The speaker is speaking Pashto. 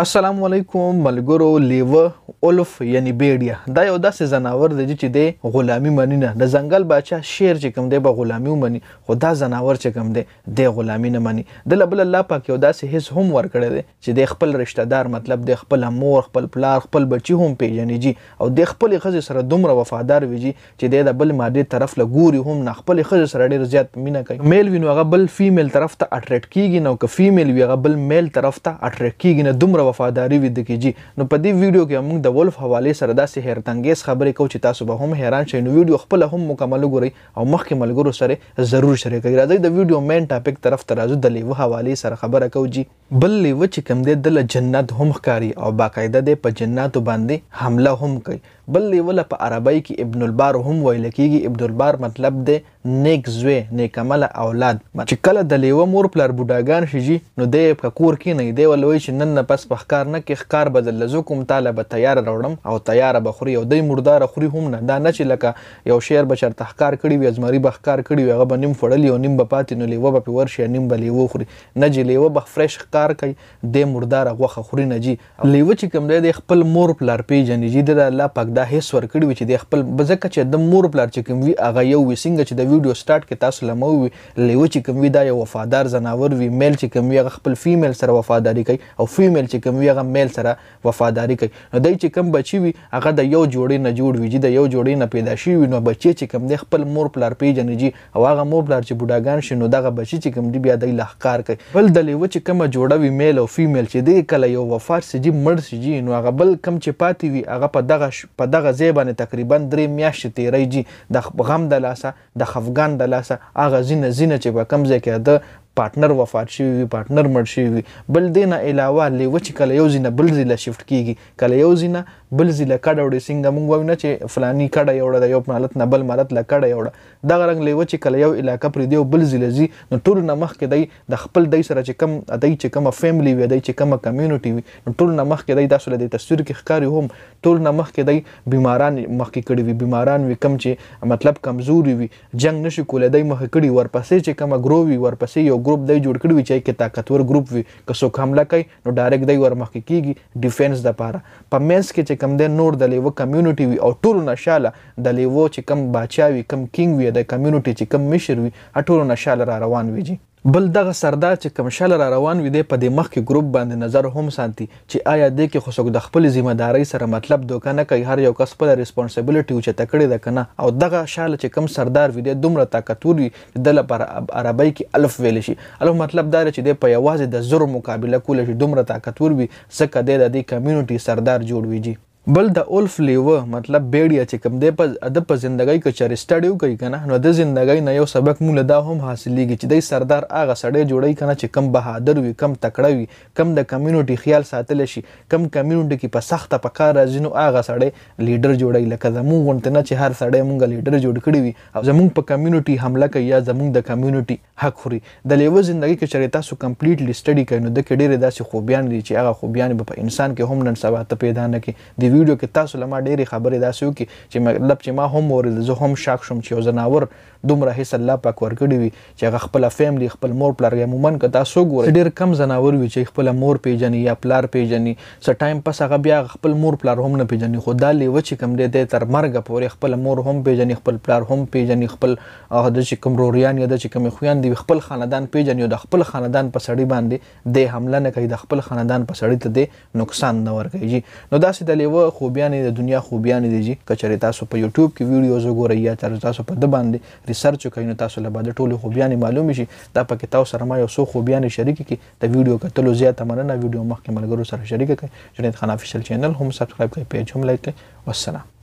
السلام علیکم ملګرو لیوه اولف یعنی بیډیا دا یو داسې زناور دی چې د غلامی منی نه د ځنګل بادشاه شیر چې کوم دی به غلامی ومني خو دا زناور چې کوم دی د غلامی نه مني د بل الله پاک یو داسې هیڅ هم ورکړی دی چې د خپل رشتہ دار مطلب د خپل مور خپل پلار خپل بچی هم پیژني جی او د خپل خزې سره دومره وفادار وي جی چې د بل ماده طرف له ګوري هم نه خپل خزې سره ډیر زیات مینه کوي میل وینو هغه بل فیمیل طرف ته اټریکټ کیږي نو که فیمیل وي هغه بل میل طرف ته اټریکټ کیږي نه دومره څومره وفاداری وي د کیږي نو په دې ویډیو کې موږ د ولف حواله سره داسې حیرتنګیز خبرې کو چې تاسو به هم حیران شئ نو ویډیو خپل هم مکمل وګورئ او مخکې ملګرو سره ضرور شریک کړئ راځي د ویډیو مین ټاپک طرف ته راځو د لیو حواله سره خبره کو جی بل لیو چې کم دی د جنت هم ښکاری او باقاعده د په جناتو باندې حمله هم کوي بل لیول په عربی کې ابن البار هم ویل کیږي ابن البار مطلب دی نیک زوی نیک عمل اولاد چې کله د لیو مور پلار بوډاګان شي نو د کور کې نه دی ولوي چې نن نه پس په ښکار نه کې ښکار بدل لزو کوم طالب تیار راوړم او تیار بخوري او د مردار خوري هم نه دا نه چې لکه یو شعر به چرته ښکار کړي وي ازمري به ښکار کړي وي هغه به نیم فړلی او نیم به پاتې نو لیوه به په ورشي نیم به لیوه خوري نه چې لیوه به فرش ښکار کوي د مردار غوخه خوري نه جی لیوه چې کوم دی خپل مور پلار پیژنې جی د الله پاک دا هیڅ ور کړی وي چې د خپل بزکه چې د مور پلار چې کوم وي هغه یو وسنګ چې د ویډیو سٹارټ کې تاسو لمو وي لیوه چې کوم وي دا یو وفادار زناور وي میل چې کوم وي خپل فیمیل سره وفاداری کوي او فیمیل چې چې کوم یې هغه میل سره وفاداری کوي نو دای چې کوم بچی وي هغه د یو جوړې نه جوړ وي د یو جوړې نه پیدا شي نو بچی چې کوم د خپل مور پلار پیژنې جی او هغه مور پلار چې بوډاګان شي نو دغه بچی چې کوم دی بیا د لخکار کوي بل د لیو چې کوم جوړه وي میل او فیمیل چې دی کله یو وفات سي جی مړ سي جی نو هغه بل کم چې پاتې وي هغه په دغه په دغه ځای باندې تقریبا درې میاشتې تیرې جی د غم د لاسه د خفقان د لاسه هغه زینه زینه چې په کم ځای کې د پارټنر وفات شوی وي پارټنر مړ شوی وي بل دې نه علاوه لیوه چې کله یو ځینه بل ځله شفت کیږي کله یو ځینه بل ځله کډه وړي څنګه موږ وایو نه چې فلانی کډه یوړه د یو مالت نه بل مالت لا کډه یوړه دغه رنګ لیوه چې کله یو علاقه پر دیو بل ځله زی نو ټول نه مخکې دی د خپل دی سره چې کم دای چې کومه فیملی وي دای چې کومه کمیونټي وي نو ټول نه مخکې دی داسې د تصویر کې ښکاری هم ټول نه مخکې دی بیماران مخکې کړي وي بیماران وي کم چې مطلب کمزوري وي جنگ نشي کولای دی مخکې کړي ورپسې چې کومه ګروي ورپسې یو ګروپ دی جوړ کړی وي چې کې طاقتور ګروپ وي که څوک حمله کوي نو ډایرکټ دی ورمخکې کیږي ډیفینس د پاره په مینس کې چې کم دی نور د لیو کمیونټي وي او ټول نشاله د لیو چې کم بچاوي کم کینګ وي د کمیونټي چې کم مشر وي ټول نشاله را روان وي جی بل دغه سردار چې کمشل را روان وي د په دې مخ کې ګروپ باندې نظر هم ساتي چې آیا د کې خو څوک د خپل ځمېداري سره مطلب دوکانه کوي هر یو کس په ریسپانسیبিলিټي چې تکړه ده کنه او دغه شاله چې کم سردار وي د دومره طاقتور وي د لپاره عربی کې الف ویل شي الف مطلب دا چې د په یوازې د زور مقابله کول شي دومره طاقتور وي ځکه د دې کمیونټي سردار جوړ ویږي بل د اولف لیوه مطلب بیړیا چې کوم دی په د په زندګۍ کې چر سټډیو کوي کنه نو د زندګۍ نه یو سبق مول دا هم حاصلېږي چې د سردار اغه سړی جوړی کنه چې کم بهادر وي کم تکړه وي کم د کمیونټي خیال ساتل شي کم کمیونټي کې په سخته په کار راځینو اغه سړی لیډر جوړی لکه زموږ غونټ نه چې هر سړی مونږ لیډر جوړ کړی وي او زموږ په کمیونټي حمله کوي یا زموږ د کمیونټي حق خوري د لیوه زندګۍ کې چر تاسو کمپلیټلی سټډي کوي نو د کې ډېر داسې خوبيان دي چې اغه خوبيان په انسان کې هم نن سبا ته پیدا نه کوي د ویډیو کې تاسو لمه ډېری خبرې داسې وکي چې مطلب چې ما هم ورل زه هم شاک شوم چې زناور دومره حصہ الله پاک ورکړي وي چې هغه خپل فیملی خپل مور پلار عموما که تاسو ګورئ ډېر کم زناور وي چې خپل مور پیژني یا پلار پیژني څه ټایم پس هغه بیا خپل مور پلار هم نه پیژني خو دا لیو چې کم دې تر مرګ پورې خپل مور هم پیژني خپل پلار هم پیژني خپل هغه د چې کوم روریان یا د چې کوم خویان دی خپل خاندان پیژني او د خپل خاندان په سړی باندې د حمله نه کوي د خپل خاندان په سړی ته د نقصان نه ورکوي نو دا سې د لیو خوبیانې د دنیا خوبیانې دي چې کچره تاسو په یوټیوب کې ویډیوز وګورئ یا تاسو په د باندې ریسرچ کوئ نو تاسو له بعد ټولو خوبیانې معلوم شي دا پکې تاسو سره ما یو څو خوبیانې شریک کړي د ویډیو کتلو زیاته مننه ویډیو مخکې ملګرو سره شریک کړئ جنید خان افیشل چینل هم سبسکرایب کړئ پیج هم لایک کړئ والسلام